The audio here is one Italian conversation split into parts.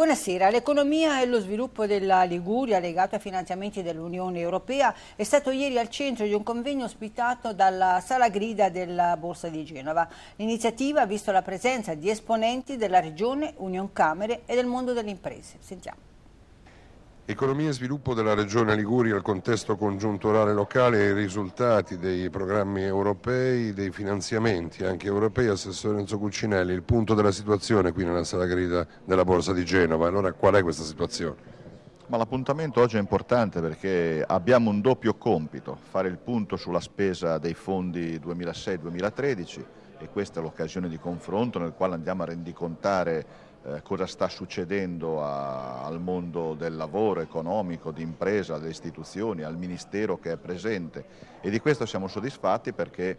Buonasera, l'economia e lo sviluppo della Liguria legato ai finanziamenti dell'Unione Europea è stato ieri al centro di un convegno ospitato dalla Sala Grida della Borsa di Genova. L'iniziativa ha visto la presenza di esponenti della Regione, Union Camere e del mondo delle imprese. Sentiamo. Economia e sviluppo della Regione Liguria, il contesto congiunturale locale e i risultati dei programmi europei, dei finanziamenti anche europei, Assessore Enzo Cuccinelli, il punto della situazione qui nella sala grida della Borsa di Genova. Allora qual è questa situazione? Ma l'appuntamento oggi è importante perché abbiamo un doppio compito, fare il punto sulla spesa dei fondi 2006-2013 e questa è l'occasione di confronto nel quale andiamo a rendicontare eh, cosa sta succedendo a, al mondo del lavoro economico, di impresa, alle istituzioni, al ministero che è presente e di questo siamo soddisfatti perché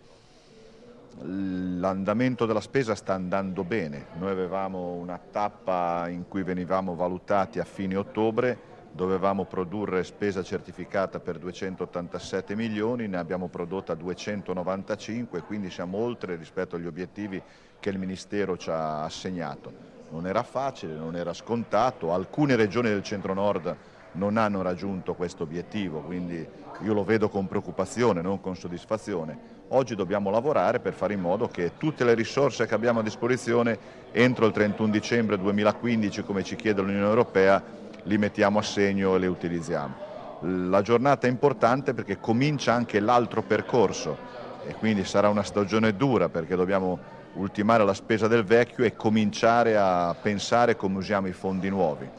l'andamento della spesa sta andando bene. Noi avevamo una tappa in cui venivamo valutati a fine ottobre, dovevamo produrre spesa certificata per 287 milioni, ne abbiamo prodotta 295, quindi siamo oltre rispetto agli obiettivi che il Ministero ci ha assegnato non era facile, non era scontato, alcune regioni del centro-nord non hanno raggiunto questo obiettivo, quindi io lo vedo con preoccupazione, non con soddisfazione. Oggi dobbiamo lavorare per fare in modo che tutte le risorse che abbiamo a disposizione entro il 31 dicembre 2015, come ci chiede l'Unione Europea, li mettiamo a segno e le utilizziamo. La giornata è importante perché comincia anche l'altro percorso e quindi sarà una stagione dura perché dobbiamo ultimare la spesa del vecchio e cominciare a pensare come usiamo i fondi nuovi.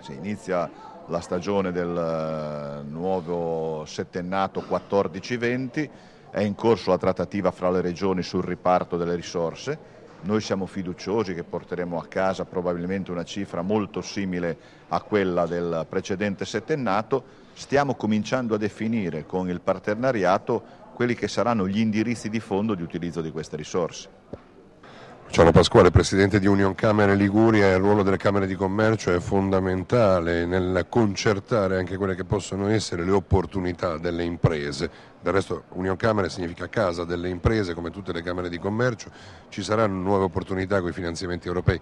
Si inizia la stagione del eh, nuovo settennato 14-20, è in corso la trattativa fra le regioni sul riparto delle risorse. Noi siamo fiduciosi che porteremo a casa probabilmente una cifra molto simile a quella del precedente settennato. Stiamo cominciando a definire con il partenariato quelli che saranno gli indirizzi di fondo di utilizzo di queste risorse. Ciano Pasquale, presidente di Union Camere Liguria, il ruolo delle Camere di Commercio è fondamentale nel concertare anche quelle che possono essere le opportunità delle imprese. Del resto Union Camere significa casa delle imprese come tutte le Camere di Commercio, ci saranno nuove opportunità con i finanziamenti europei?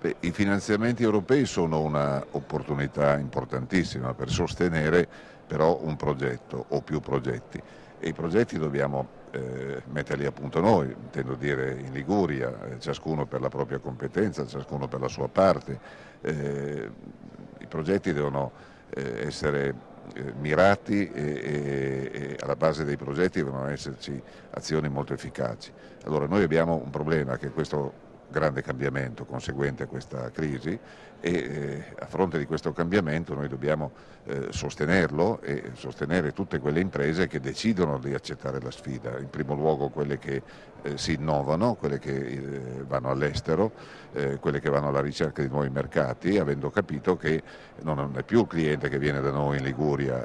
Beh, I finanziamenti europei sono un'opportunità importantissima per sostenere però un progetto o più progetti e i progetti dobbiamo eh, metterli a punto noi, intendo dire in Liguria, eh, ciascuno per la propria competenza, ciascuno per la sua parte. Eh, I progetti devono eh, essere eh, mirati e, e, e, alla base dei progetti devono esserci azioni molto efficaci. Allora noi abbiamo un problema che è questo grande cambiamento conseguente a questa crisi e eh, a fronte di questo cambiamento noi dobbiamo eh, sostenerlo e sostenere tutte quelle imprese che decidono di accettare la sfida, in primo luogo quelle che eh, si innovano, quelle che vanno all'estero, quelle che vanno alla ricerca di nuovi mercati, avendo capito che non è più il cliente che viene da noi in Liguria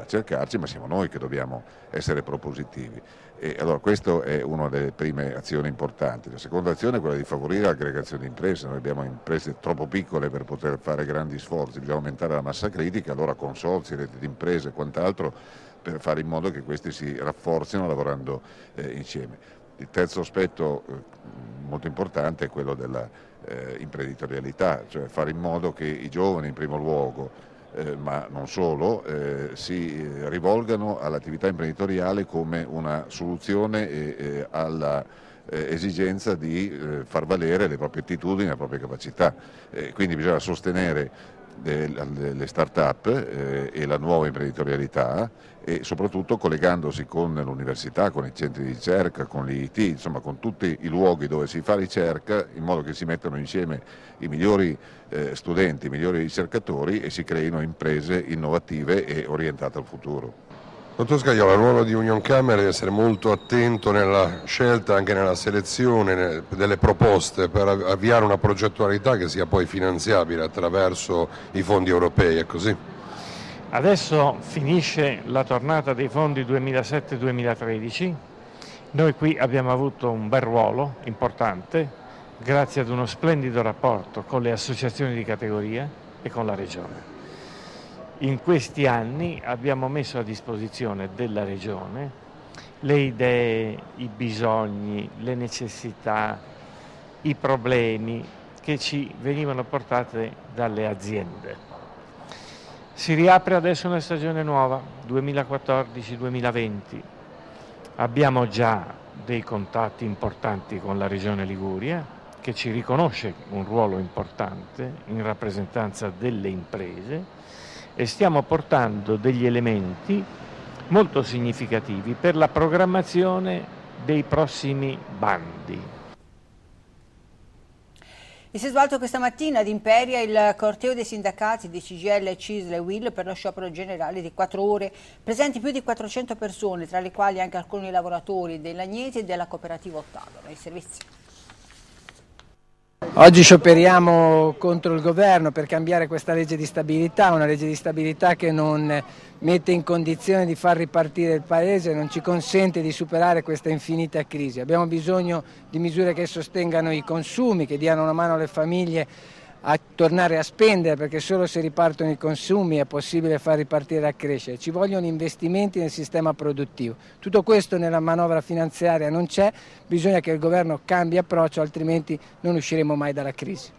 a cercarci, ma siamo noi che dobbiamo essere propositivi. E allora questa è una delle prime azioni importanti. La seconda azione è quella di favorire l'aggregazione di imprese, noi abbiamo imprese troppo troppo piccole per poter fare grandi sforzi, bisogna aumentare la massa critica, allora consorzi, reti di imprese e quant'altro per fare in modo che questi si rafforzino lavorando eh, insieme. Il terzo aspetto eh, molto importante è quello dell'imprenditorialità, eh, cioè fare in modo che i giovani in primo luogo eh, ma non solo, eh, si eh, rivolgano all'attività imprenditoriale come una soluzione eh, alla eh, esigenza di eh, far valere le proprie attitudini, le proprie capacità. Eh, quindi bisogna sostenere eh, le start-up eh, e la nuova imprenditorialità e soprattutto collegandosi con l'università, con i centri di ricerca, con l'IT, insomma con tutti i luoghi dove si fa ricerca in modo che si mettano insieme i migliori eh, studenti, i migliori ricercatori e si creino imprese innovative e orientate al futuro. Dottor Scagliola, il ruolo di Union Camera deve essere molto attento nella scelta, anche nella selezione delle proposte per avviare una progettualità che sia poi finanziabile attraverso i fondi europei, è così? Adesso finisce la tornata dei fondi 2007-2013, noi qui abbiamo avuto un bel ruolo importante grazie ad uno splendido rapporto con le associazioni di categoria e con la Regione in questi anni abbiamo messo a disposizione della Regione le idee, i bisogni, le necessità, i problemi che ci venivano portate dalle aziende. Si riapre adesso una stagione nuova, 2014-2020. Abbiamo già dei contatti importanti con la Regione Liguria, che ci riconosce un ruolo importante in rappresentanza delle imprese e stiamo portando degli elementi molto significativi per la programmazione dei prossimi bandi. E si è svolto questa mattina ad Imperia il corteo dei sindacati di CGL, CISL e WIL per lo sciopero generale di 4 ore, presenti più di 400 persone, tra le quali anche alcuni lavoratori dei e della cooperativa Ottavano. I servizi. Oggi scioperiamo contro il governo per cambiare questa legge di stabilità, una legge di stabilità che non mette in condizione di far ripartire il Paese, non ci consente di superare questa infinita crisi. Abbiamo bisogno di misure che sostengano i consumi, che diano una mano alle famiglie a tornare a spendere perché solo se ripartono i consumi è possibile far ripartire la crescita, ci vogliono investimenti nel sistema produttivo. Tutto questo nella manovra finanziaria non c'è, bisogna che il governo cambi approccio altrimenti non usciremo mai dalla crisi.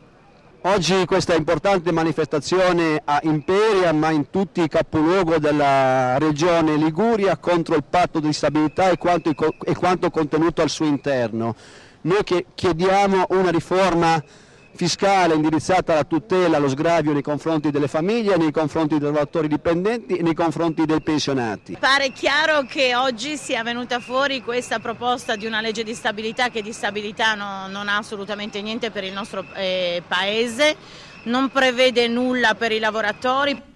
Oggi questa importante manifestazione a Imperia ma in tutti i capoluogo della regione Liguria contro il patto di stabilità e quanto, e quanto contenuto al suo interno. Noi chiediamo una riforma fiscale indirizzata alla tutela, allo sgravio nei confronti delle famiglie, nei confronti dei lavoratori dipendenti e nei confronti dei pensionati. Pare chiaro che oggi sia venuta fuori questa proposta di una legge di stabilità che di stabilità no, non ha assolutamente niente per il nostro eh, Paese, non prevede nulla per i lavoratori.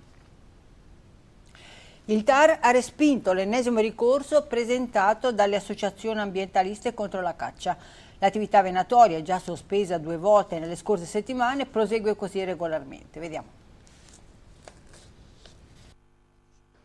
Il TAR ha respinto l'ennesimo ricorso presentato dalle associazioni ambientaliste contro la caccia. L'attività venatoria, già sospesa due volte nelle scorse settimane, prosegue così regolarmente. Vediamo.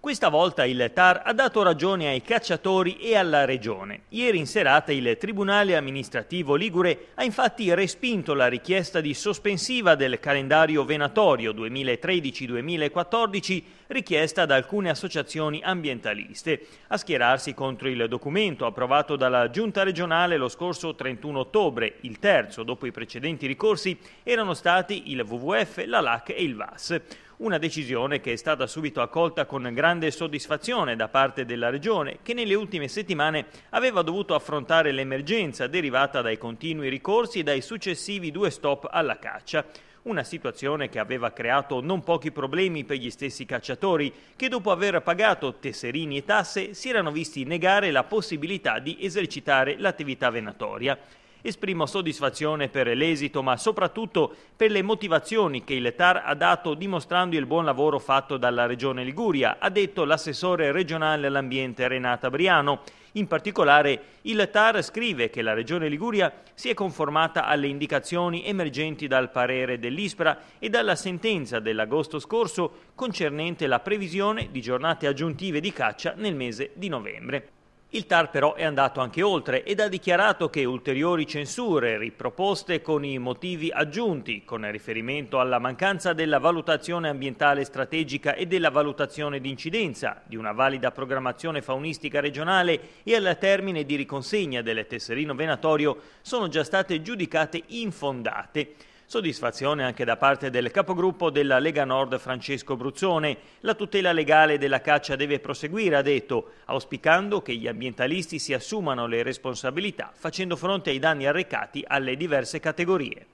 Questa volta il TAR ha dato ragione ai cacciatori e alla Regione. Ieri in serata il Tribunale amministrativo Ligure ha infatti respinto la richiesta di sospensiva del calendario venatorio 2013-2014 richiesta da alcune associazioni ambientaliste a schierarsi contro il documento approvato dalla Giunta regionale lo scorso 31 ottobre, il terzo dopo i precedenti ricorsi, erano stati il WWF, la LAC e il VAS. Una decisione che è stata subito accolta con grande soddisfazione da parte della Regione, che nelle ultime settimane aveva dovuto affrontare l'emergenza derivata dai continui ricorsi e dai successivi due stop alla caccia. Una situazione che aveva creato non pochi problemi per gli stessi cacciatori, che dopo aver pagato tesserini e tasse si erano visti negare la possibilità di esercitare l'attività venatoria. Esprimo soddisfazione per l'esito, ma soprattutto per le motivazioni che il TAR ha dato dimostrando il buon lavoro fatto dalla Regione Liguria, ha detto l'assessore regionale all'ambiente Renata Briano. In particolare, il TAR scrive che la Regione Liguria si è conformata alle indicazioni emergenti dal parere dell'ISPRA e dalla sentenza dell'agosto scorso concernente la previsione di giornate aggiuntive di caccia nel mese di novembre. Il TAR però è andato anche oltre ed ha dichiarato che ulteriori censure riproposte con i motivi aggiunti con riferimento alla mancanza della valutazione ambientale strategica e della valutazione d'incidenza, di una valida programmazione faunistica regionale e al termine di riconsegna del tesserino venatorio sono già state giudicate infondate. Soddisfazione anche da parte del capogruppo della Lega Nord Francesco Bruzzone. La tutela legale della caccia deve proseguire, ha detto, auspicando che gli ambientalisti si assumano le responsabilità facendo fronte ai danni arrecati alle diverse categorie.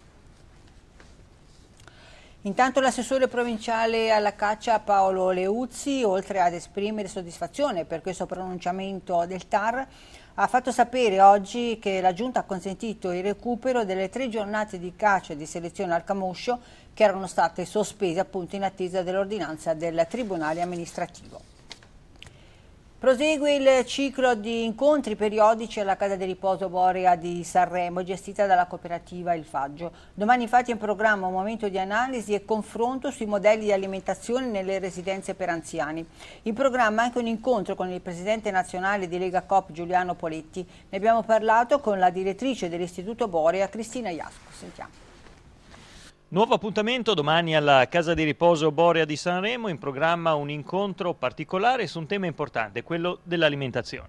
Intanto l'assessore provinciale alla caccia Paolo Leuzzi, oltre ad esprimere soddisfazione per questo pronunciamento del TAR, ha fatto sapere oggi che la Giunta ha consentito il recupero delle tre giornate di caccia e di selezione al Camoscio che erano state sospese appunto in attesa dell'ordinanza del Tribunale amministrativo. Prosegue il ciclo di incontri periodici alla Casa di Riposo Borea di Sanremo, gestita dalla cooperativa Il Faggio. Domani infatti è in programma un momento di analisi e confronto sui modelli di alimentazione nelle residenze per anziani. In programma anche un incontro con il presidente nazionale di Lega Cop Giuliano Poletti. Ne abbiamo parlato con la direttrice dell'Istituto Borea, Cristina Iasco. Sentiamo. Nuovo appuntamento domani alla Casa di Riposo Borea di Sanremo, in programma un incontro particolare su un tema importante, quello dell'alimentazione.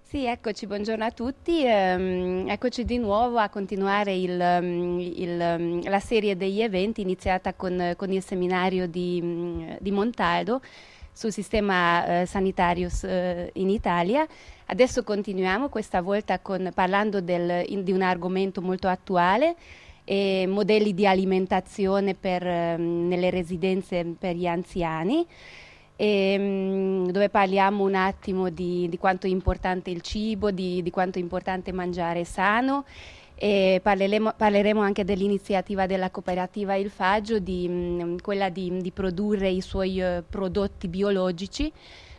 Sì, eccoci, buongiorno a tutti, ehm, eccoci di nuovo a continuare il, mm, il, mm, la serie degli eventi iniziata con, con il seminario di, mm, di Montaldo sul sistema eh, sanitario eh, in Italia. Adesso continuiamo, questa volta con, parlando del, in, di un argomento molto attuale, e modelli di alimentazione per, ehm, nelle residenze per gli anziani e, ehm, dove parliamo un attimo di, di, quanto è importante il cibo, di, di quanto è importante mangiare sano e parleremo, parleremo, anche dell'iniziativa della cooperativa Il Faggio, di, mh, mm, quella di, di, produrre i suoi eh, prodotti biologici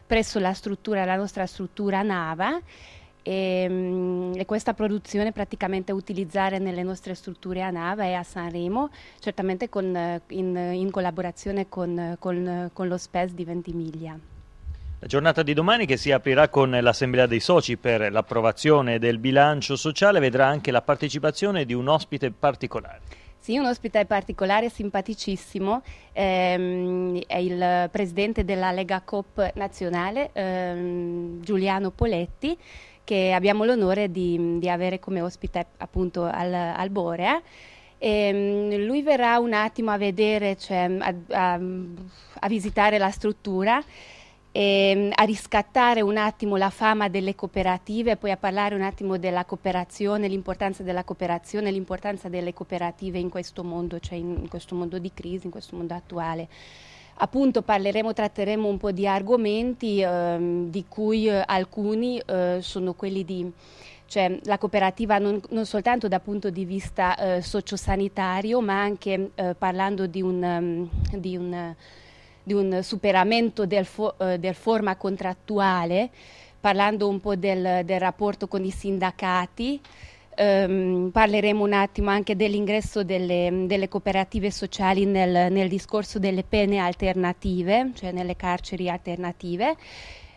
presso la, struttura, la nostra struttura Nava e, ehm, e, questa produzione praticamente utilizzare nelle nostre strutture a Nava e a Sanremo, certamente con, eh, in, in, collaborazione con, con, con lo SPES di Ventimiglia. La giornata di domani che si aprirà con l'Assemblea dei Soci per l'approvazione del bilancio sociale vedrà anche la partecipazione di un ospite particolare. Sì, un ospite particolare, simpaticissimo, ehm, è il presidente della Lega Coop nazionale, ehm, Giuliano Poletti, che abbiamo l'onore di, di, avere come ospite appunto al, al Borea. E eh. ehm, lui verrà un attimo a vedere, cioè, a, a, a, visitare la struttura, e, ehm, a riscattare un attimo la fama delle cooperative, poi a parlare un attimo della cooperazione, l'importanza della cooperazione, l'importanza delle cooperative in questo mondo, cioè in, in questo mondo di crisi, in questo mondo attuale. Appunto parleremo, tratteremo un po' di argomenti ehm, di cui eh, alcuni eh, sono quelli di cioè la cooperativa non, non, soltanto dal punto di vista eh, sociosanitario ma anche eh, parlando di un, um, di, un, di un, superamento del, fo eh, del forma contrattuale, parlando un po' del, del rapporto con i sindacati ehm, parleremo un attimo anche dell'ingresso delle, delle cooperative sociali nel, nel, discorso delle pene alternative, cioè nelle carceri alternative.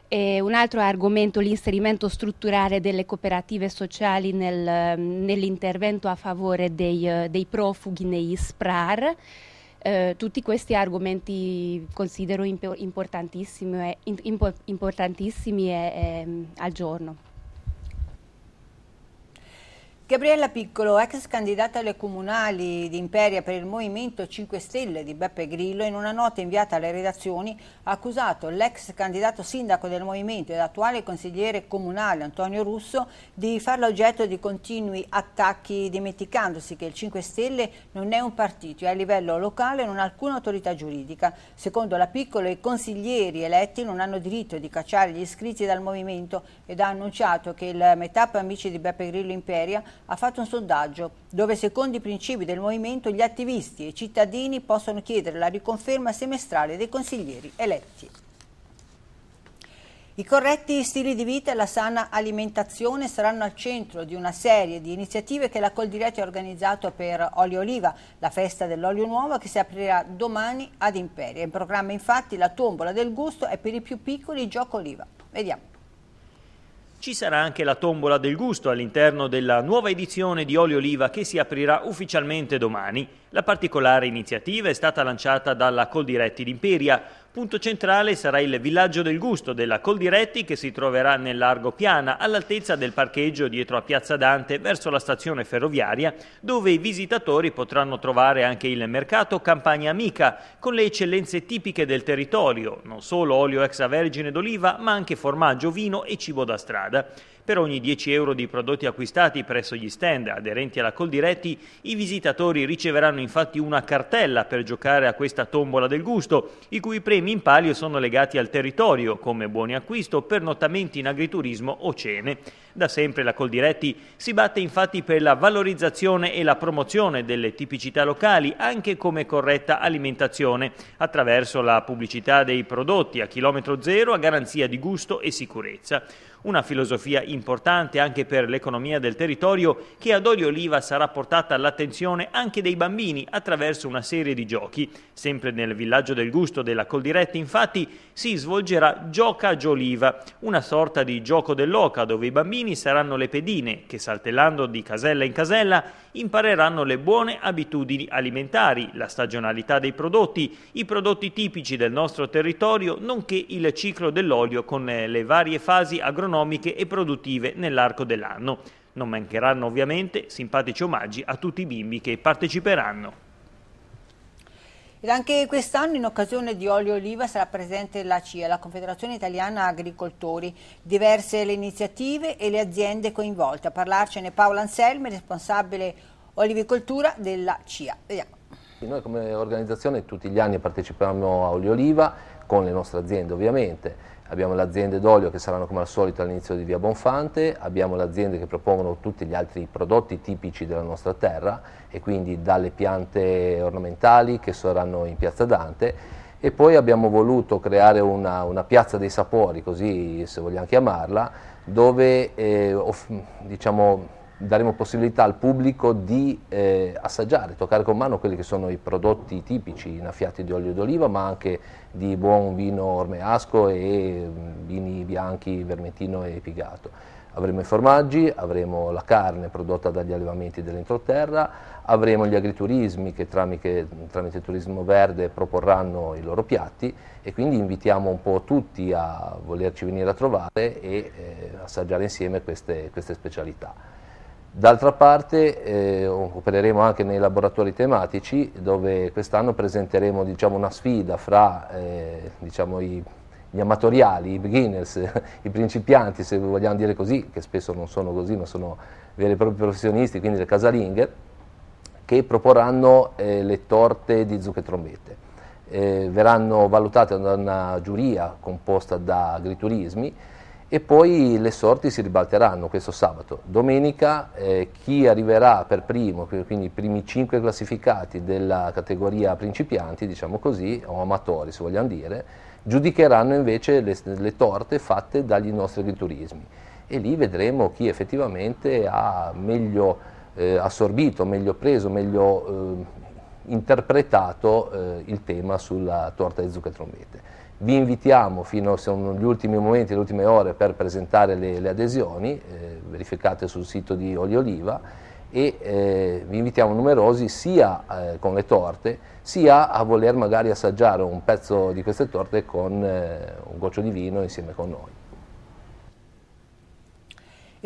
E un altro argomento, l'inserimento strutturale delle cooperative sociali nel, nell'intervento a favore dei, dei profughi nei SPRAR. Eh, tutti questi argomenti considero importantissimi, eh, importantissimi e, e, ehm, al giorno. Gabriella Piccolo, ex candidata alle comunali di Imperia per il Movimento 5 Stelle di Beppe Grillo, in una nota inviata alle redazioni ha accusato l'ex candidato sindaco del Movimento ed attuale consigliere comunale Antonio Russo di farlo oggetto di continui attacchi dimenticandosi che il 5 Stelle non è un partito e a livello locale non ha alcuna autorità giuridica. Secondo la Piccolo i consiglieri eletti non hanno diritto di cacciare gli iscritti dal Movimento ed ha annunciato che il metà amici di Beppe Grillo Imperia ha fatto un sondaggio dove secondo i principi del movimento gli attivisti e i cittadini possono chiedere la riconferma semestrale dei consiglieri eletti. I corretti stili di vita e la sana alimentazione saranno al centro di una serie di iniziative che la Coldiretti ha organizzato per Olio Oliva, la festa dell'olio nuovo che si aprirà domani ad Imperia. In programma infatti la tombola del gusto è per i più piccoli gioco Oliva. Vediamo. Ci sarà anche la tombola del gusto all'interno della nuova edizione di Olio Oliva che si aprirà ufficialmente domani. La particolare iniziativa è stata lanciata dalla Coldiretti d'Imperia, Punto centrale sarà il villaggio del gusto della Coldiretti che si troverà nel largo piana all'altezza del parcheggio dietro a Piazza Dante verso la stazione ferroviaria dove i visitatori potranno trovare anche il mercato Campania Amica con le eccellenze tipiche del territorio, non solo olio extravergine d'oliva ma anche formaggio, vino e cibo da strada. Per ogni 10 euro di prodotti acquistati presso gli stand aderenti alla Coldiretti, i visitatori riceveranno infatti una cartella per giocare a questa tombola del gusto, i cui premi in palio sono legati al territorio, come buoni acquisto, pernottamenti in agriturismo o cene. Da sempre la Coldiretti si batte infatti per la valorizzazione e la promozione delle tipicità locali anche come corretta alimentazione attraverso la pubblicità dei prodotti a chilometro zero a garanzia di gusto e sicurezza. Una filosofia importante anche per l'economia del territorio che ad Olio Oliva sarà portata all'attenzione anche dei bambini attraverso una serie di giochi. Sempre nel villaggio del gusto della Coldiretti infatti si svolgerà Gioca Gioliva, una sorta di gioco dell'oca dove i bambini bambini saranno le pedine che, saltellando di casella in casella, impareranno le buone abitudini alimentari, la stagionalità dei prodotti, i prodotti tipici del nostro territorio, nonché il ciclo dell'olio con eh, le varie fasi agronomiche e produttive nell'arco dell'anno. Non mancheranno ovviamente simpatici omaggi a tutti i bimbi che parteciperanno. Ed anche quest'anno in occasione di Olio Oliva sarà presente la CIA, la Confederazione Italiana Agricoltori. Diverse le iniziative e le aziende coinvolte. A parlarcene Paola Anselmi, responsabile olivicoltura della CIA. Vediamo. Noi come organizzazione tutti gli anni partecipiamo a Olio Oliva con le nostre aziende ovviamente abbiamo le aziende d'olio che saranno come al solito all'inizio di via Bonfante, abbiamo le aziende che propongono tutti gli altri prodotti tipici della nostra terra e quindi dalle piante ornamentali che saranno in piazza Dante e poi abbiamo voluto creare una, una piazza dei sapori, così se vogliamo chiamarla, dove eh, diciamo, daremo possibilità al pubblico di eh, assaggiare, toccare con mano quelli che sono i prodotti tipici innaffiati di olio d'oliva, ma anche di buon vino ormeasco e mm, vini bianchi, vermentino e pigato. Avremo i formaggi, avremo la carne prodotta dagli allevamenti dell'entroterra, avremo gli agriturismi che tramite, tramite Turismo Verde proporranno i loro piatti e quindi invitiamo un po' tutti a volerci venire a trovare e eh, assaggiare insieme queste, queste specialità. D'altra parte eh, opereremo anche nei laboratori tematici dove quest'anno presenteremo diciamo, una sfida fra eh, diciamo, i, gli amatoriali, i beginners, i principianti se vogliamo dire così, che spesso non sono così ma sono veri e propri professionisti, quindi le casalinghe, che proporranno eh, le torte di zucche e trombette. Eh, verranno valutate da una giuria composta da agriturismi e poi le sorti si ribalteranno questo sabato. Domenica eh, chi arriverà per primo, quindi i primi cinque classificati della categoria principianti, diciamo così, o amatori se vogliamo dire, giudicheranno invece le, le torte fatte dagli nostri agriturismi e lì vedremo chi effettivamente ha meglio eh, assorbito, meglio preso, meglio eh, interpretato eh, il tema sulla torta di zucca e trombette. Vi invitiamo fino agli ultimi momenti, alle ultime ore per presentare le, le adesioni, eh, verificate sul sito di Olio Oliva e eh, vi invitiamo numerosi sia eh, con le torte sia a voler magari assaggiare un pezzo di queste torte con eh, un goccio di vino insieme con noi.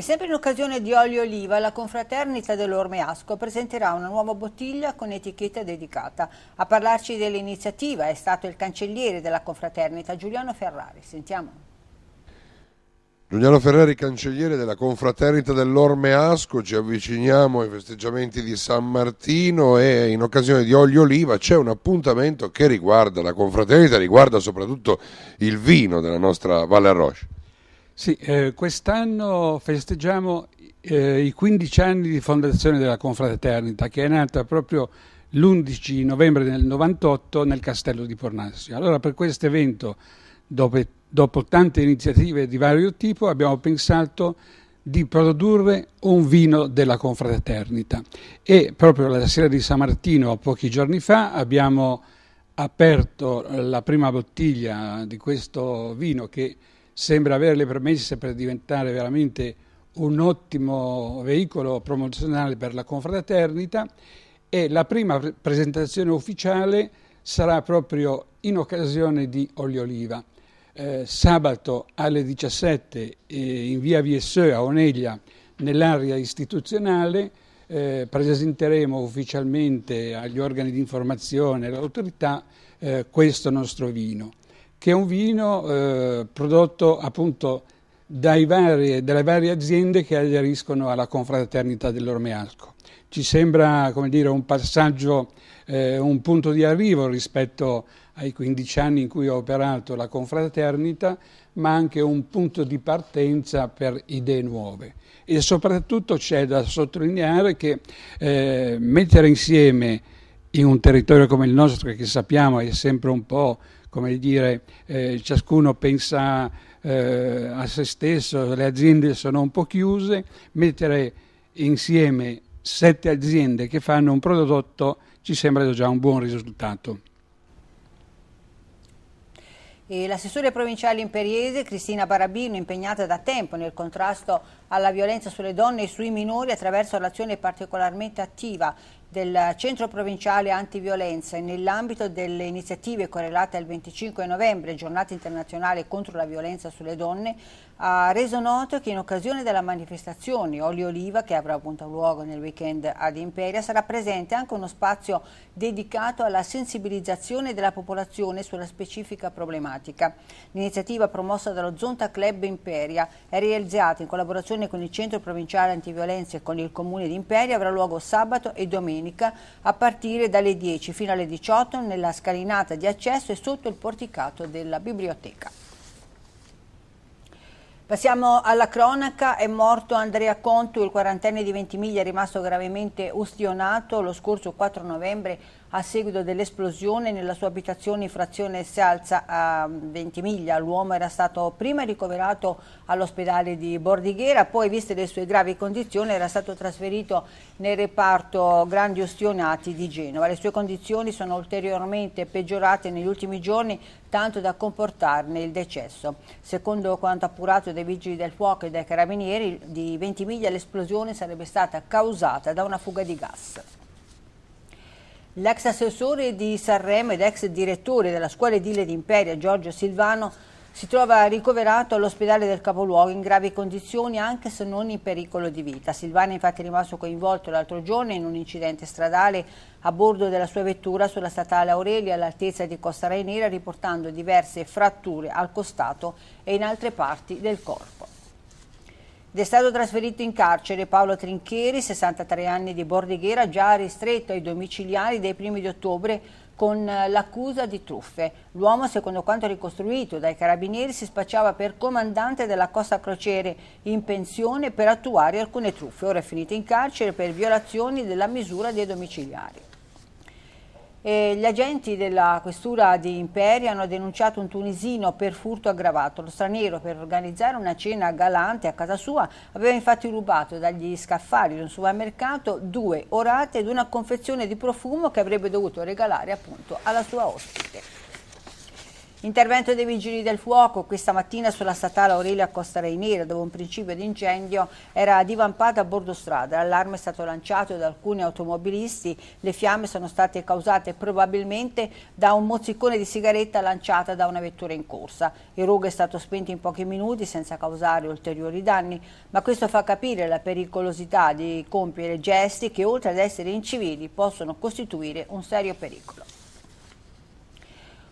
E sempre in occasione di Olio Oliva, la confraternita dell'Ormeasco presenterà una nuova bottiglia con etichetta dedicata. A parlarci dell'iniziativa è stato il cancelliere della confraternita Giuliano Ferrari. Sentiamo. Giuliano Ferrari, cancelliere della confraternita dell'Ormeasco, ci avviciniamo ai festeggiamenti di San Martino e in occasione di Olio Oliva c'è un appuntamento che riguarda la confraternita, riguarda soprattutto il vino della nostra Valle Roche. Sì, eh, quest'anno festeggiamo eh, i 15 anni di fondazione della Confraternita che è nata proprio l'11 novembre del 98 nel castello di Pornassio. Allora per questo evento, dopo, dopo tante iniziative di vario tipo, abbiamo pensato di produrre un vino della confraternita e proprio la sera di San Martino, pochi giorni fa, abbiamo aperto la prima bottiglia di questo vino che sembra avere le premesse per diventare veramente un ottimo veicolo promozionale per la confraternita e la prima presentazione ufficiale sarà proprio in occasione di Olioliva. Eh, sabato alle 17 eh, in via Viesseux a Oneglia, nell'area istituzionale, eh, presenteremo ufficialmente agli organi di informazione e all'autorità eh, questo nostro vino che è un vino eh, prodotto appunto varie, dalle varie aziende che aderiscono alla confraternita dell'Ormeasco. Ci sembra come dire, un passaggio, eh, un punto di arrivo rispetto ai 15 anni in cui ho operato la confraternita, ma anche un punto di partenza per idee nuove. E soprattutto c'è da sottolineare che eh, mettere insieme in un territorio come il nostro, che sappiamo è sempre un po' come dire, eh, ciascuno pensa eh, a se stesso, le aziende sono un po' chiuse, mettere insieme sette aziende che fanno un prodotto ci sembra già un buon risultato. L'assessore provinciale imperiese Cristina Barabino, impegnata da tempo nel contrasto alla violenza sulle donne e sui minori attraverso l'azione particolarmente attiva del Centro Provinciale Antiviolenza e nell'ambito delle iniziative correlate al 25 novembre, giornata internazionale contro la violenza sulle donne, ha reso noto che in occasione della manifestazione Olio Oliva, che avrà appunto luogo nel weekend ad Imperia, sarà presente anche uno spazio dedicato alla sensibilizzazione della popolazione sulla specifica problematica. L'iniziativa promossa dallo Zonta Club Imperia è realizzata in collaborazione con il Centro Provinciale Antiviolenza e con il Comune di Imperia, avrà luogo sabato e domenica a partire dalle 10 fino alle 18 nella scalinata di accesso e sotto il porticato della biblioteca. Passiamo alla cronaca, è morto Andrea Contu, il quarantenne di Ventimiglia, rimasto gravemente ustionato lo scorso 4 novembre a seguito dell'esplosione nella sua abitazione in frazione Salza a Ventimiglia. L'uomo era stato prima ricoverato all'ospedale di Bordighera, poi viste le sue gravi condizioni era stato trasferito nel reparto Grandi Ostionati di Genova. Le sue condizioni sono ulteriormente peggiorate negli ultimi giorni tanto da comportarne il decesso. Secondo quanto appurato dai vigili del fuoco e dai carabinieri di Ventimiglia l'esplosione sarebbe stata causata da una fuga di gas. L'ex assessore di Sanremo ed ex direttore della scuola edile d'Imperia, Giorgio Silvano, si trova ricoverato all'ospedale del capoluogo in gravi condizioni anche se non in pericolo di vita. Silvano è infatti rimasto coinvolto l'altro giorno in un incidente stradale a bordo della sua vettura sulla statale Aurelia all'altezza di Costa Rainera riportando diverse fratture al costato e in altre parti del corpo è stato trasferito in carcere Paolo Trincheri, 63 anni di Bordighera, già ristretto ai domiciliari dai primi di ottobre con eh, l'accusa di truffe. L'uomo, secondo quanto ricostruito dai carabinieri, si spacciava per comandante della Costa Crociere in pensione per attuare alcune truffe. Ora è finito in carcere per violazioni della misura dei domiciliari. Eh, gli agenti della questura di Imperia hanno denunciato un tunisino per furto aggravato. Lo straniero, per organizzare una cena galante a casa sua, aveva infatti rubato dagli scaffali di un supermercato due orate ed una confezione di profumo che avrebbe dovuto regalare appunto alla sua ospite. Intervento dei vigili del fuoco questa mattina sulla statale Aurelia Costa Reinera dove un principio di incendio era divampato a bordo strada. L'allarme è stato lanciato da alcuni automobilisti. Le fiamme sono state causate probabilmente da un mozzicone di sigaretta lanciata da una vettura in corsa. Il rogo è stato spento in pochi minuti senza causare ulteriori danni, ma questo fa capire la pericolosità di compiere gesti che oltre ad essere incivili possono costituire un serio pericolo.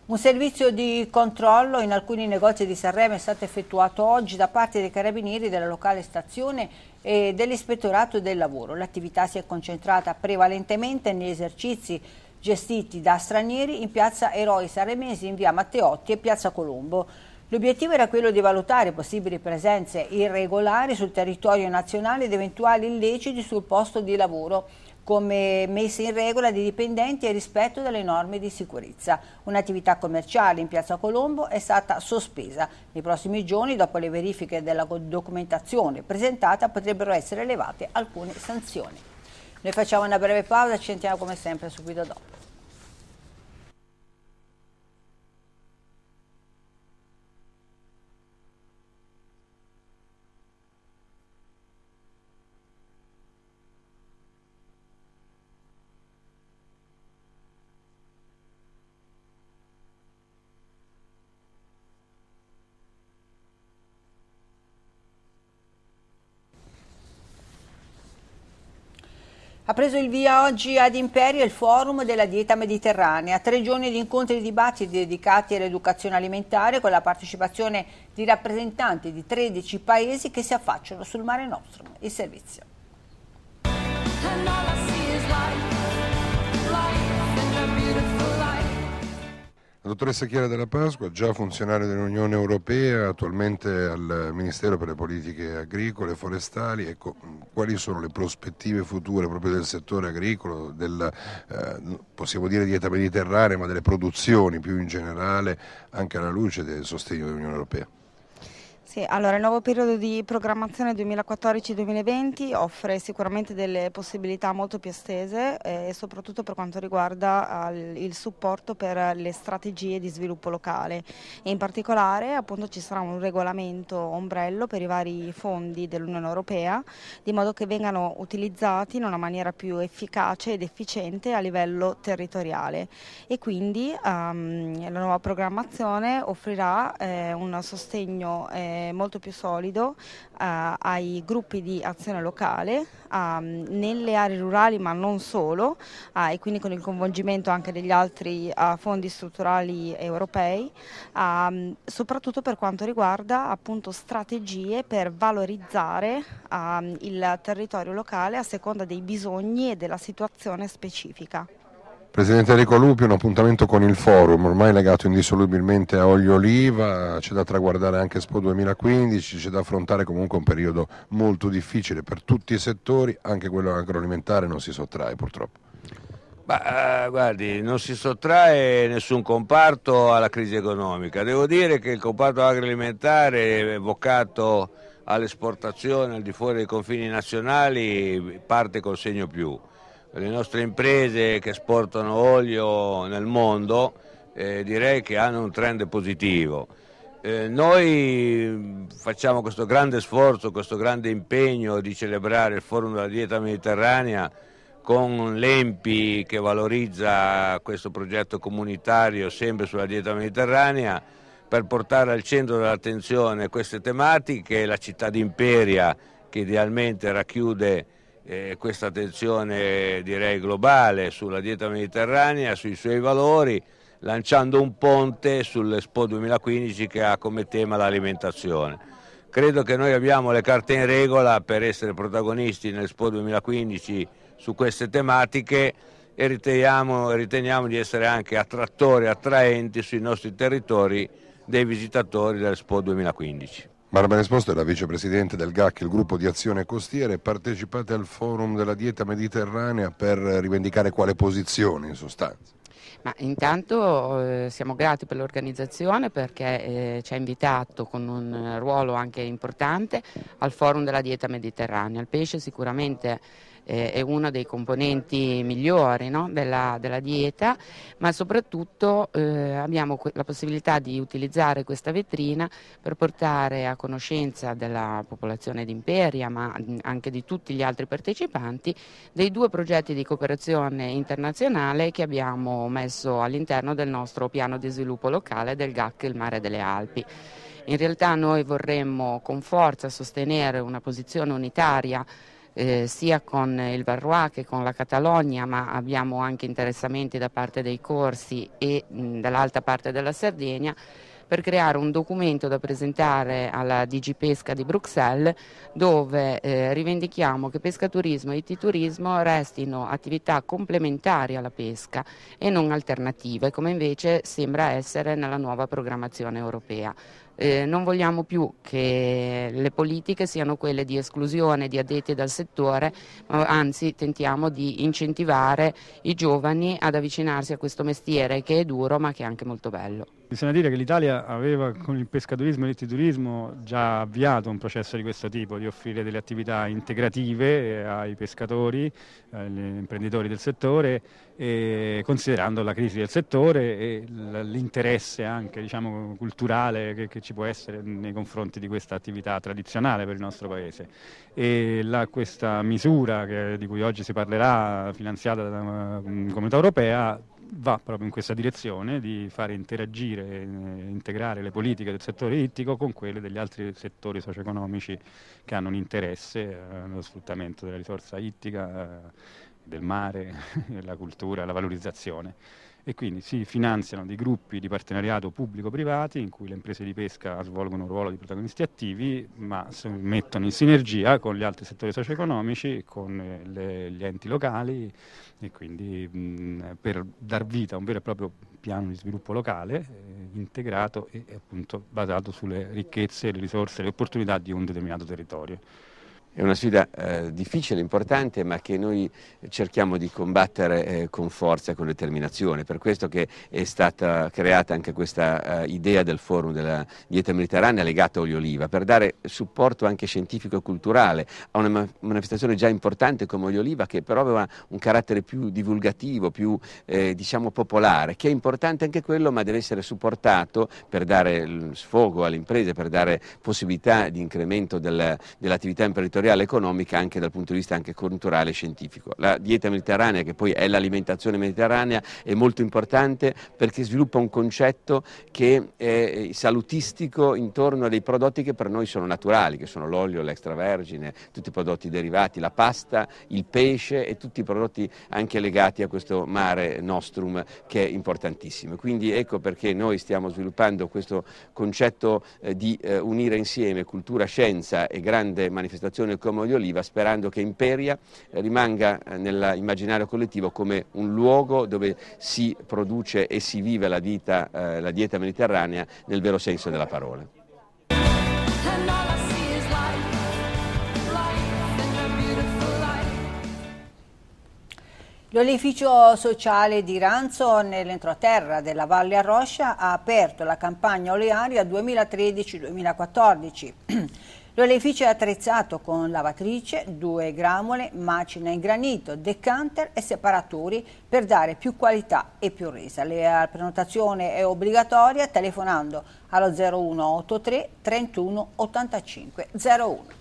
Un servizio di controllo in alcuni negozi di Sanremo è stato effettuato oggi da parte dei carabinieri della locale stazione e dell'ispettorato del lavoro. L'attività si è concentrata prevalentemente negli esercizi gestiti da stranieri in piazza Eroi Saremesi, in via Matteotti e piazza Colombo. L'obiettivo era quello di valutare possibili presenze irregolari sul territorio nazionale ed eventuali illeciti sul posto di lavoro come messa in regola dei dipendenti e rispetto delle norme di sicurezza. Un'attività commerciale in Piazza Colombo è stata sospesa. Nei prossimi giorni, dopo le verifiche della documentazione presentata, potrebbero essere elevate alcune sanzioni. Noi facciamo una breve pausa, e ci sentiamo come sempre subito dopo. preso il via oggi ad Imperio il forum della dieta mediterranea, tre giorni di incontri e dibattiti dedicati all'educazione alimentare con la partecipazione di rappresentanti di 13 paesi che si affacciano sul Mare Nostrum. Il servizio. La dottoressa Chiara della Pasqua, già funzionaria dell'Unione Europea, attualmente al Ministero per le politiche agricole e forestali, ecco, mm, quali sono le prospettive future proprio del settore agricolo, del, eh, possiamo dire dieta mediterranea, ma delle produzioni più in generale, anche alla luce del sostegno dell'Unione Europea? Sì, allora il nuovo periodo di programmazione 2014-2020 offre sicuramente delle possibilità molto più estese eh, e soprattutto per quanto riguarda il supporto per le strategie di sviluppo locale. in particolare appunto ci sarà un regolamento ombrello per i vari fondi dell'Unione Europea di modo che vengano utilizzati in una maniera più efficace ed efficiente a livello territoriale e quindi um, la nuova programmazione offrirà eh, un sostegno eh, eh, molto più solido eh, ai gruppi di azione locale nelle aree rurali ma non solo e quindi con il coinvolgimento anche degli altri fondi strutturali europei, soprattutto per quanto riguarda appunto strategie per valorizzare il territorio locale a seconda dei bisogni e della situazione specifica. Presidente Enrico Lupi, un appuntamento con il forum, ormai legato indissolubilmente a Olio Oliva, c'è da traguardare anche Expo 2015, c'è da affrontare comunque un periodo molto difficile per tutti i settori, anche quello agroalimentare non si sottrae purtroppo. Ma, eh, guardi, non si sottrae nessun comparto alla crisi economica, devo dire che il comparto agroalimentare è vocato all'esportazione al di fuori dei confini nazionali, parte col segno più le nostre imprese che esportano olio nel mondo eh, direi che hanno un trend positivo. Eh, noi facciamo questo grande sforzo, questo grande impegno di celebrare il Forum della Dieta Mediterranea con l'EMPI che valorizza questo progetto comunitario sempre sulla dieta mediterranea per portare al centro dell'attenzione queste tematiche, la città di Imperia che idealmente racchiude eh, questa attenzione direi globale sulla dieta mediterranea, sui suoi valori, lanciando un ponte sull'Expo 2015 che ha come tema l'alimentazione. Credo che noi abbiamo le carte in regola per essere protagonisti nell'Expo 2015 su queste tematiche e riteniamo, riteniamo di essere anche attrattori, attraenti sui nostri territori dei visitatori dell'Expo 2015. Barbara Esposto è la vicepresidente del GAC, il gruppo di azione costiere, partecipate al forum della dieta mediterranea per rivendicare quale posizione in sostanza? Ma intanto eh, siamo grati per l'organizzazione perché eh, ci ha invitato con un ruolo anche importante al forum della dieta mediterranea. Il pesce sicuramente eh, è uno dei componenti migliori no? della, della, dieta, ma soprattutto eh, abbiamo la possibilità di utilizzare questa vetrina per portare a conoscenza della popolazione d'Imperia, ma anche di tutti gli altri partecipanti, dei due progetti di cooperazione internazionale che abbiamo messo all'interno del nostro piano di sviluppo locale del GAC, il Mare delle Alpi. In realtà noi vorremmo con forza sostenere una posizione unitaria eh, sia con il Varroa che con la Catalogna, ma abbiamo anche interessamenti da parte dei corsi e dall'altra parte della Sardegna per creare un documento da presentare alla Digipesca di Bruxelles dove eh, rivendichiamo che pescaturismo e ittiturismo restino attività complementari alla pesca e non alternative come invece sembra essere nella nuova programmazione europea. Eh, non vogliamo più che le politiche siano quelle di esclusione di addetti dal settore, anzi tentiamo di incentivare i giovani ad avvicinarsi a questo mestiere che è duro ma che è anche molto bello. Bisogna dire che l'Italia aveva con il pescaturismo e l'ittidurismo già avviato un processo di questo tipo, di offrire delle attività integrative eh, ai pescatori, agli imprenditori del settore e eh, considerando la crisi del settore e l'interesse anche diciamo, culturale che, che, ci può essere nei confronti di questa attività tradizionale per il nostro Paese. La, questa misura che, di cui oggi si parlerà, finanziata dalla mm, Comunità Europea, va proprio in questa direzione di fare interagire e eh, integrare le politiche del settore ittico con quelle degli altri settori socio-economici che hanno un interesse allo eh, sfruttamento della risorsa ittica del mare, la cultura, la valorizzazione. E quindi si finanziano dei gruppi di partenariato pubblico-privati in cui le imprese di pesca svolgono un ruolo di protagonisti attivi, ma si mettono in sinergia con gli altri settori socio-economici, con eh, le, gli enti locali e quindi mh, per dar vita a un vero e proprio piano di sviluppo locale eh, integrato e appunto basato sulle ricchezze, le risorse e le opportunità di un determinato territorio. È una sfida eh, difficile, importante, ma che noi cerchiamo di combattere eh, con forza e con determinazione. Per questo che è stata creata anche questa eh, idea del forum della dieta mediterranea legata a olio oliva, per dare supporto anche scientifico e culturale a una manifestazione già importante come olio oliva, che però aveva un carattere più divulgativo, più eh, diciamo popolare, che è importante anche quello, ma deve essere supportato per dare sfogo alle imprese, per dare possibilità di incremento del, dell'attività imprenditoriale reale economica anche dal punto di vista culturale e scientifico. La dieta mediterranea, che poi è l'alimentazione mediterranea, è molto importante perché sviluppa un concetto che è eh, salutistico intorno a dei prodotti che per noi sono naturali, che sono l'olio, l'extravergine, tutti i prodotti derivati, la pasta, il pesce e tutti i prodotti anche legati a questo mare nostrum che è importantissimo. Quindi ecco perché noi stiamo sviluppando questo concetto eh, di eh, unire insieme cultura, scienza e grande manifestazione come Como di Oliva sperando che Imperia rimanga eh, nell'immaginario collettivo come un luogo dove si produce e si vive la, vita, eh, la dieta mediterranea nel vero senso della parola. L'olificio sociale di Ranzo nell'entroterra della Valle Arroscia ha aperto la campagna olearia 2013-2014. L'oleficio è attrezzato con lavatrice, due gramole, macina in granito, decanter e separatori per dare più qualità e più resa. La eh, prenotazione è obbligatoria telefonando allo 0183 31 85 01.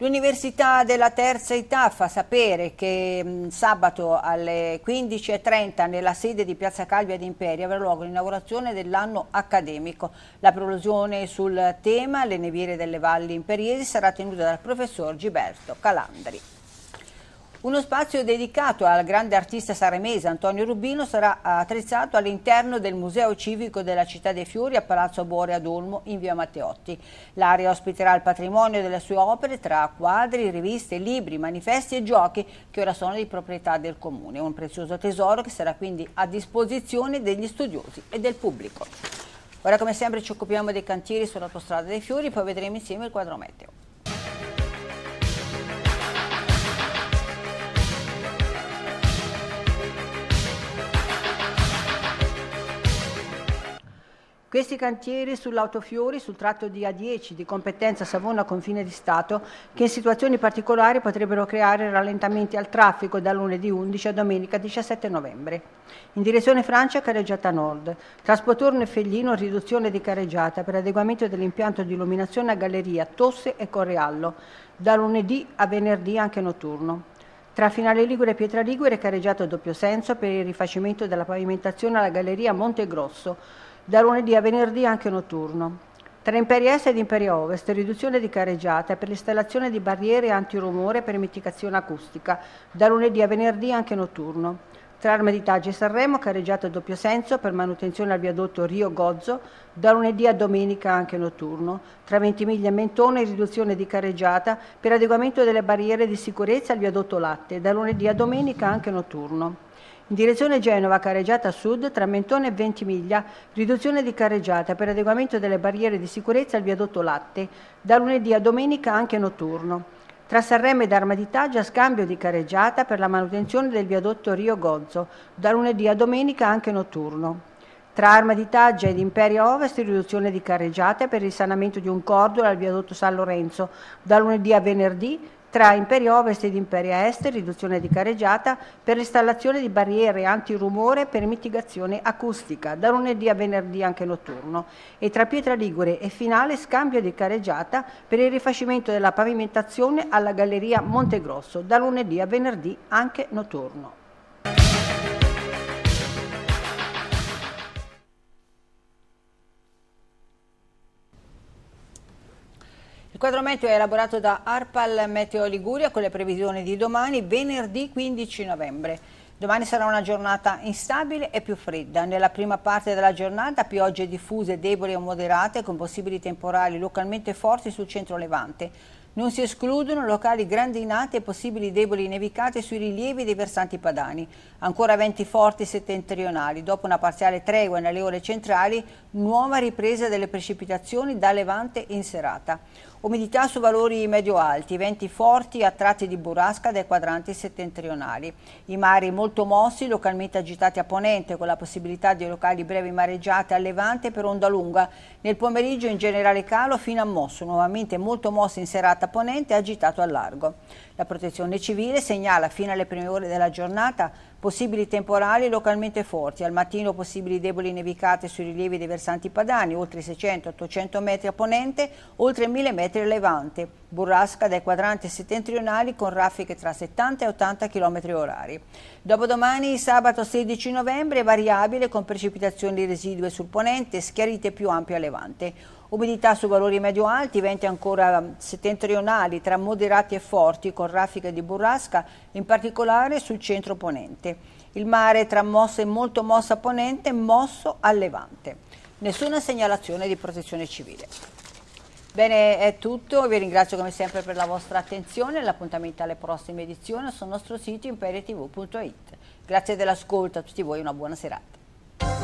L'Università della Terza Età fa sapere che mh, sabato alle 15.30 nella sede di Piazza Calvia di Imperi avrà luogo l'inaugurazione dell'anno accademico. La prolusione sul tema Le neviere delle valli imperiesi sarà tenuta dal professor Giberto Calandri. Uno spazio dedicato al grande artista saremese Antonio Rubino sarà attrezzato all'interno del Museo Civico della Città dei Fiori a Palazzo Bore ad Olmo in via Matteotti. L'area ospiterà il patrimonio delle sue opere tra quadri, riviste, libri, manifesti e giochi che ora sono di proprietà del comune. Un prezioso tesoro che sarà quindi a disposizione degli studiosi e del pubblico. Ora come sempre ci occupiamo dei cantieri sull'autostrada dei Fiori, poi vedremo insieme il quadro meteo. Questi cantieri sull'autofiori, sul tratto di A10 di competenza Savona-Confine di Stato, che in situazioni particolari potrebbero creare rallentamenti al traffico da lunedì 11 a domenica 17 novembre. In direzione Francia, careggiata nord. Trasportorno e Fellino, riduzione di careggiata per adeguamento dell'impianto di illuminazione a Galleria, Tosse e Correallo, da lunedì a venerdì anche notturno. Tra Finale Ligure e Pietra Ligure, carreggiata a doppio senso per il rifacimento della pavimentazione alla Galleria Monte Grosso, da lunedì a venerdì anche notturno. Tra Imperi Est ed Imperi Ovest, riduzione di carreggiata per l'installazione di barriere antirumore per mitigazione acustica, da lunedì a venerdì anche notturno. Tra Arma e Sanremo, carreggiata a doppio senso per manutenzione al viadotto Rio Gozzo, da lunedì a domenica anche notturno. Tra Ventimiglia e Mentone, riduzione di careggiata per adeguamento delle barriere di sicurezza al viadotto Latte, da lunedì a domenica anche notturno. In direzione Genova, carreggiata sud, tra Mentone e Ventimiglia, riduzione di carreggiata per adeguamento delle barriere di sicurezza al viadotto Latte, da lunedì a domenica anche notturno. Tra Sanremo ed Arma di Taggia, scambio di carreggiata per la manutenzione del viadotto Rio Gozzo, da lunedì a domenica anche notturno. Tra Arma di Taggia ed Imperia Ovest, riduzione di carreggiata per il risanamento di un cordolo al viadotto San Lorenzo, da lunedì a venerdì tra imperi ovest ed imperi est, riduzione di careggiata, per l'installazione di barriere antirumore per mitigazione acustica, da lunedì a venerdì anche notturno, e tra Pietra Ligure e Finale scambio di careggiata per il rifacimento della pavimentazione alla Galleria Montegrosso, da lunedì a venerdì anche notturno. Il quadro meteo è elaborato da Arpal Meteo Liguria con le previsioni di domani, venerdì 15 novembre. Domani sarà una giornata instabile e più fredda. Nella prima parte della giornata piogge diffuse, deboli o moderate con possibili temporali localmente forti sul centro levante. Non si escludono locali grandinate e possibili deboli nevicate sui rilievi dei versanti padani. Ancora venti forti settentrionali. Dopo una parziale tregua nelle ore centrali, nuova ripresa delle precipitazioni da levante in serata. Umidità su valori medio-alti, venti forti a tratti di burrasca dai quadranti settentrionali. I mari molto mossi, localmente agitati a ponente, con la possibilità di locali brevi mareggiate a levante per onda lunga. Nel pomeriggio in generale calo fino a mosso, nuovamente molto mosso in serata a ponente e agitato a largo. La protezione civile segnala fino alle prime ore della giornata possibili temporali localmente forti, al mattino possibili deboli nevicate sui rilievi dei versanti padani, oltre 600-800 metri a ponente, oltre 1000 metri a levante, burrasca dai quadranti settentrionali con raffiche tra 70 e 80 km h Dopodomani, sabato 16 novembre, variabile con precipitazioni residue sul ponente, schiarite più ampie a levante. Umidità su valori medio-alti, venti ancora mm, settentrionali tra moderati e forti con raffiche di burrasca, in particolare sul centro ponente. Il mare tra mossa e molto mossa a ponente, mosso a levante. Nessuna segnalazione di protezione civile. Bene, è tutto, vi ringrazio come sempre per la vostra attenzione, l'appuntamento alle prossime edizioni sul nostro sito imperiatv.it. Grazie dell'ascolto a tutti voi, una buona serata.